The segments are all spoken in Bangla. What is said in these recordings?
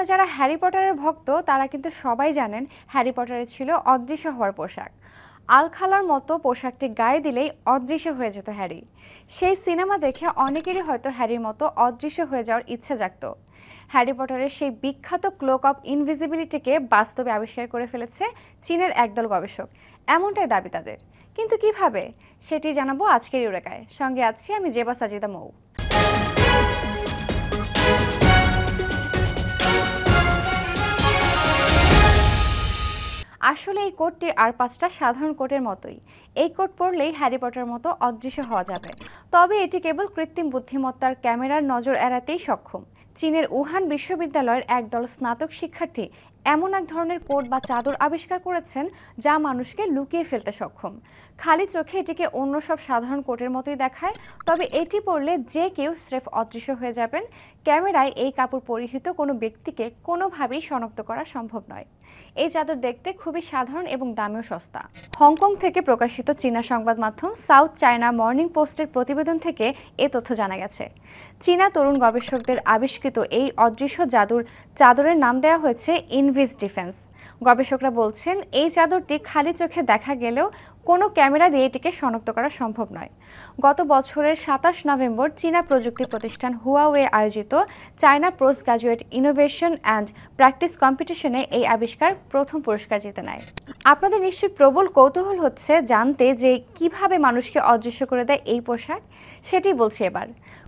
আপনারা মানে যারা হ্যারি পটারের ভক্ত তারা কিন্তু সবাই জানেন হ্যারি পটারের ছিল অদৃশ্য হওয়ার পোশাক আলখালার মতো পোশাকটি গায়ে দিলেই অদৃশ্য হয়ে যেত হ্যারি সেই সিনেমা দেখে অনেকেরই হয়তো হ্যারির মতো অদৃশ্য হয়ে যাওয়ার ইচ্ছে জাগত হ্যারি পটারের সেই বিখ্যাত ক্লোক অফ ইনভিজিবিলিটিকে বাস্তবে আবিষ্কার করে ফেলেছে চীনের একদল গবেষক এমনটাই দাবি তাদের কিন্তু কিভাবে সেটি জানাবো আজকের ইউরেকায় সঙ্গে আছি আমি জেবা সাজিদা মৌ আসলে এই কোটটি আর পাঁচটা সাধারণ কোটের মতোই এই কোট পড়লেই হ্যারি পটার মতো অদৃশ্য হওয়া যাবে তবে এটি কেবল কৃত্রিম বুদ্ধিমত্তার ক্যামেরার নজর এড়াতেই সক্ষম চীনের উহান বিশ্ববিদ্যালয়ের একদল স্নাতক শিক্ষার্থী এমন এক ধরনের কোট বা চাদর আবিষ্কার করেছেন যা মানুষকে লুকিয়ে ফেলতে সক্ষম খালি চোখে এটিকে অন্য সব সাধারণ কোটের মতোই দেখায় তবে এটি পরলে যে কেউ স্রেফ অদৃশ্য হয়ে যাবেন ক্যামেরায় এই কাপড় পরিহিত কোনো ব্যক্তিকে কোনোভাবেই শনাক্ত করা সম্ভব নয় এই চাদর দেখতে খুবই সাধারণ এবং দামেও সস্তা হংকং থেকে প্রকাশিত চীনা সংবাদ মাধ্যম সাউথ চায়না মর্নিং পোস্টের প্রতিবেদন থেকে এ তথ্য জানা গেছে চীনা তরুণ গবেষকদের আবিষ্কৃত এই অদৃশ্য জাদুর চাদরের নাম দেওয়া হয়েছে ইন ইনভিস ডিফেন্স গবেষকরা বলছেন এই চাদরটি খালি চোখে দেখা গেলেও কোনো ক্যামেরা দিয়ে এটিকে শনাক্ত করা সম্ভব নয় গত বছরের সাতাশ নভেম্বর চীনা প্রযুক্তি প্রতিষ্ঠান হুয়াওয়ে আয়োজিত China post graduate innovation and practice কম্পিটিশনে এই আবিষ্কার প্রথম পুরস্কার জিতে নেয় আপনাদের নিশ্চয়ই প্রবল কৌতূহল হচ্ছে জানতে যে কিভাবে মানুষকে অদৃশ্য করে দেয় এই পোশাক সেটি বলছি এবার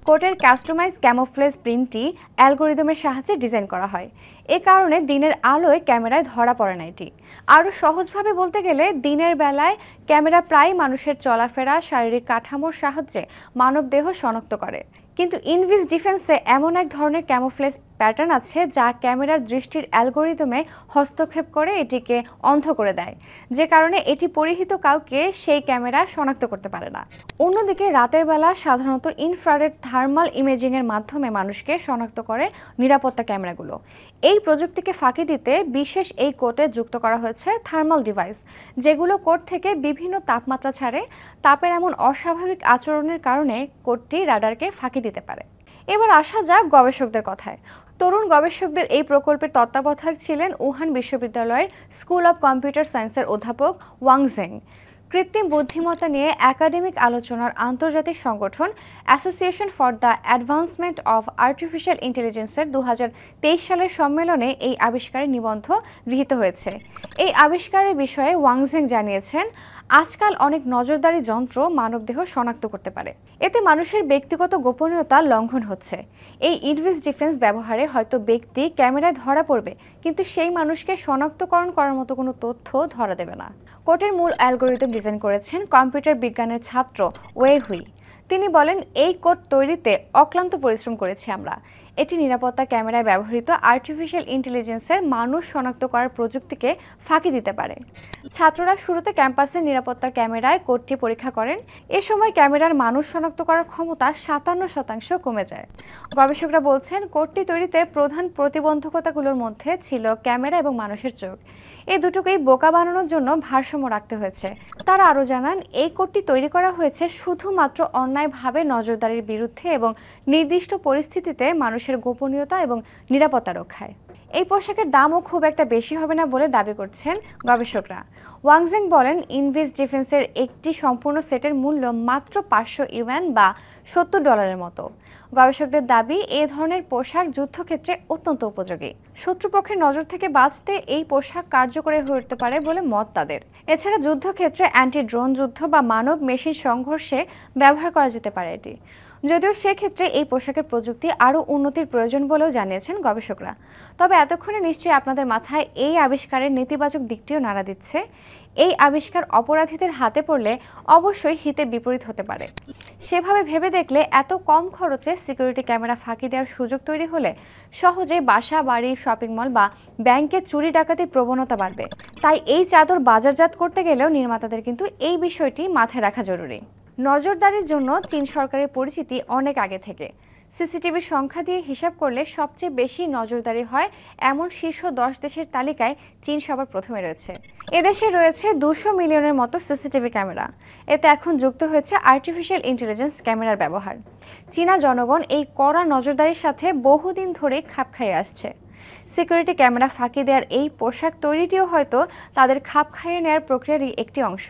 কোটের কাস্টমাইজ ক্যামোফ্লেজ প্রিন্টটি অ্যালগোরিদমের সাহায্যে ডিজাইন করা হয় এ কারণে দিনের আলোয় ক্যামেরায় ধরা পড়ে না এটি আরও সহজভাবে বলতে গেলে দিনের বেলায় ক্যামেরা প্রায় মানুষের চলাফেরা শারীরিক কাঠামোর সাহায্যে মানবদেহ শনাক্ত করে কিন্তু ইনভিস ডিফেন্সে এমন এক ধরনের ক্যামোফ্লেজ প্যাটার্ন আছে যা ক্যামেরার দৃষ্টির অ্যালগোরিদমে হস্তক্ষেপ করে এটিকে অন্ধ করে দেয় যে কারণে এটি পরিহিত কাউকে সেই ক্যামেরা শনাক্ত করতে পারে না অন্যদিকে রাতের বেলা সাধারণত ইনফ্রারেড থার্মাল ইমেজিংয়ের মাধ্যমে মানুষকে শনাক্ত করে নিরাপত্তা ক্যামেরাগুলো এই প্রযুক্তিকে ফাঁকি দিতে বিশেষ এই কোটে যুক্ত করা হয়েছে থার্মাল ডিভাইস যেগুলো কোট থেকে বিভিন্ন তাপমাত্রা ছাড়ে তাপের এমন অস্বাভাবিক আচরণের কারণে কোটটি রাডারকে ফাঁকি দিতে পারে এবার আসা যাক গবেষকদের কথায় তরুণ গবেষকদের এই প্রকল্পের তত্ত্বাবধায়ক ছিলেন উহান বিশ্ববিদ্যালয়ের স্কুল অব কম্পিউটার সায়েন্সের অধ্যাপক ওয়াংজেং কৃত্রিম বুদ্ধিমত্তা নিয়ে একাডেমিক আলোচনার আন্তর্জাতিক সংগঠন association for the advancement of artificial ইন্টেলিজেন্সের দু সালের সম্মেলনে এই আবিষ্কারের নিবন্ধ গৃহীত হয়েছে এই আবিষ্কারের বিষয়ে ওয়াংজেং জানিয়েছেন আজকাল অনেক নজরদারি যন্ত্র মানবদেহ শনাক্ত করতে পারে এতে মানুষের ব্যক্তিগত গোপনীয়তা লঙ্ঘন হচ্ছে এই ইডভিস ডিফেন্স ব্যবহারে হয়তো ব্যক্তি ক্যামেরায় ধরা পড়বে কিন্তু সেই মানুষকে শনাক্তকরণ করার মতো কোনো তথ্য ধরা দেবে না কোটের মূল অ্যালগোরিদম ডিজাইন করেছেন কম্পিউটার বিজ্ঞানের ছাত্র ওয়ে হুই তিনি বলেন এই কোড তৈরিতে অক্লান্ত পরিশ্রম করেছি আমরা এটি নিরাপত্তা ক্যামেরায় ব্যবহৃত আর্টিফিশিয়াল ইন্টেলিজেন্সের মানুষ শনাক্ত করার প্রযুক্তিকে ফাঁকি দিতে পারে ছাত্ররা শুরুতে ক্যাম্পাসের নিরাপত্তা ক্যামেরায় কোডটি পরীক্ষা করেন এ সময় ক্যামেরার মানুষ শনাক্ত করার ক্ষমতা সাতান্ন শতাংশ কমে যায় গবেষকরা বলছেন কোডটি তৈরিতে প্রধান প্রতিবন্ধকতাগুলোর মধ্যে ছিল ক্যামেরা এবং মানুষের চোখ এই দুটোকেই বোকা বানানোর জন্য ভারসাম্য রাখতে হয়েছে তারা আরও জানান এই কোডটি তৈরি করা হয়েছে শুধুমাত্র অন্যায়ভাবে নজরদারির বিরুদ্ধে এবং নির্দিষ্ট পরিস্থিতিতে মানুষ মানুষের গোপনীয়তা এবং নিরাপত্তা রক্ষায় এই পোশাকের দামও খুব একটা বেশি হবে না বলে দাবি করছেন গবেষকরা ওয়াংজেং বলেন ইনভিস ডিফেন্সের একটি সম্পূর্ণ সেটের মূল্য মাত্র পাঁচশো ইউএন বা সত্তর ডলারের মতো গবেষকদের দাবি এ ধরনের পোশাক যুদ্ধক্ষেত্রে অত্যন্ত উপযোগী শত্রুপক্ষের নজর থেকে বাঁচতে এই পোশাক কার্যকরী হয়ে উঠতে পারে বলে মত তাদের এছাড়া যুদ্ধক্ষেত্রে অ্যান্টি ড্রোন যুদ্ধ বা মানব মেশিন সংঘর্ষে ব্যবহার করা যেতে পারে এটি যদিও সেক্ষেত্রে এই পোশাকের প্রযুক্তি আরও উন্নতির প্রয়োজন বলেও জানিয়েছেন গবেষকরা তবে এতক্ষণে নিশ্চয়ই আপনাদের মাথায় এই আবিষ্কারের নেতিবাচক দিকটিও নাড়া দিচ্ছে এই আবিষ্কার অপরাধীদের হাতে পড়লে অবশ্যই হিতে বিপরীত হতে পারে সেভাবে ভেবে দেখলে এত কম খরচে সিকিউরিটি ক্যামেরা ফাঁকি দেওয়ার সুযোগ তৈরি হলে সহজে বাসা বাড়ি শপিং মল বা ব্যাংকে চুরি ডাকাতির প্রবণতা বাড়বে তাই এই চাদর বাজারজাত করতে গেলেও নির্মাতাদের কিন্তু এই বিষয়টি মাথায় রাখা জরুরি নজরদারির জন্য চীন সরকারের পরিচিতি অনেক আগে থেকে সিসিটিভির সংখ্যা দিয়ে হিসাব করলে সবচেয়ে বেশি নজরদারি হয় এমন শীর্ষ দশ দেশের তালিকায় চীন সবার প্রথমে রয়েছে এদেশে রয়েছে দুশো মিলিয়নের মতো সিসিটিভি ক্যামেরা এতে এখন যুক্ত হয়েছে আর্টিফিশিয়াল ইন্টেলিজেন্স ক্যামেরার ব্যবহার চীনা জনগণ এই কড়া নজরদারির সাথে বহুদিন ধরে খাপ খাইয়ে আসছে সিকিউরিটি ক্যামেরা ফাঁকি দেওয়ার এই পোশাক তৈরিটিও হয়তো তাদের খাপ খাইয়ে নেওয়ার প্রক্রিয়ারই একটি অংশ